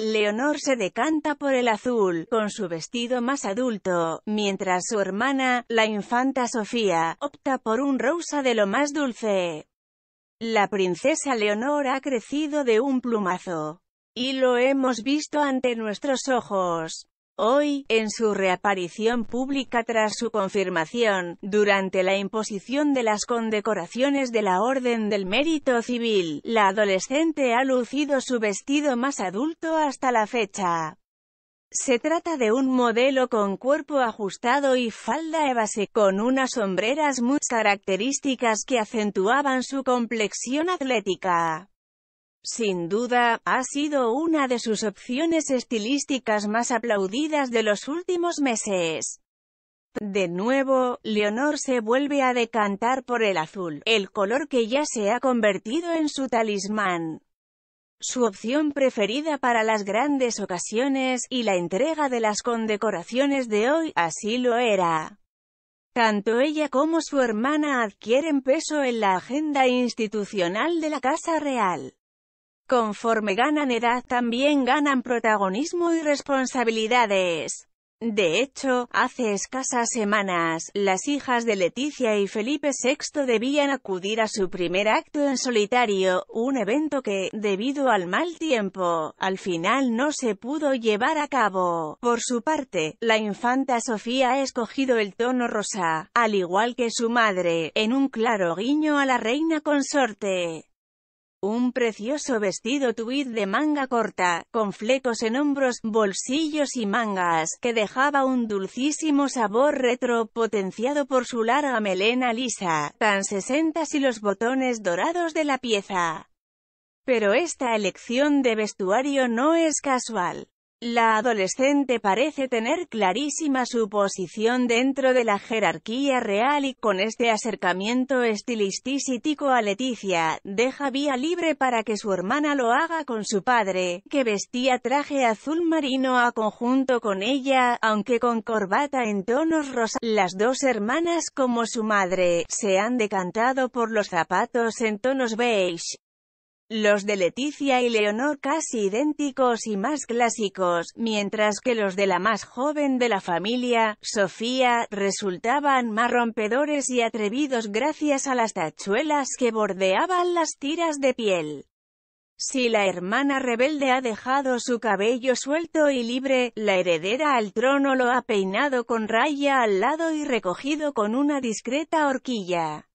Leonor se decanta por el azul, con su vestido más adulto, mientras su hermana, la infanta Sofía, opta por un rosa de lo más dulce. La princesa Leonor ha crecido de un plumazo. Y lo hemos visto ante nuestros ojos. Hoy, en su reaparición pública tras su confirmación, durante la imposición de las condecoraciones de la Orden del Mérito Civil, la adolescente ha lucido su vestido más adulto hasta la fecha. Se trata de un modelo con cuerpo ajustado y falda evase, con unas sombreras muy características que acentuaban su complexión atlética sin duda, ha sido una de sus opciones estilísticas más aplaudidas de los últimos meses. De nuevo, Leonor se vuelve a decantar por el azul, el color que ya se ha convertido en su talismán. Su opción preferida para las grandes ocasiones, y la entrega de las condecoraciones de hoy, así lo era. Tanto ella como su hermana adquieren peso en la agenda institucional de la Casa Real. Conforme ganan edad también ganan protagonismo y responsabilidades. De hecho, hace escasas semanas, las hijas de Leticia y Felipe VI debían acudir a su primer acto en solitario, un evento que, debido al mal tiempo, al final no se pudo llevar a cabo. Por su parte, la infanta Sofía ha escogido el tono rosa, al igual que su madre, en un claro guiño a la reina consorte. Un precioso vestido tweed de manga corta, con flecos en hombros, bolsillos y mangas, que dejaba un dulcísimo sabor retro, potenciado por su larga melena lisa, tan sesentas y los botones dorados de la pieza. Pero esta elección de vestuario no es casual. La adolescente parece tener clarísima su posición dentro de la jerarquía real y con este acercamiento estilístico a Leticia, deja vía libre para que su hermana lo haga con su padre, que vestía traje azul marino a conjunto con ella, aunque con corbata en tonos rosa. Las dos hermanas como su madre, se han decantado por los zapatos en tonos beige. Los de Leticia y Leonor casi idénticos y más clásicos, mientras que los de la más joven de la familia, Sofía, resultaban más rompedores y atrevidos gracias a las tachuelas que bordeaban las tiras de piel. Si la hermana rebelde ha dejado su cabello suelto y libre, la heredera al trono lo ha peinado con raya al lado y recogido con una discreta horquilla.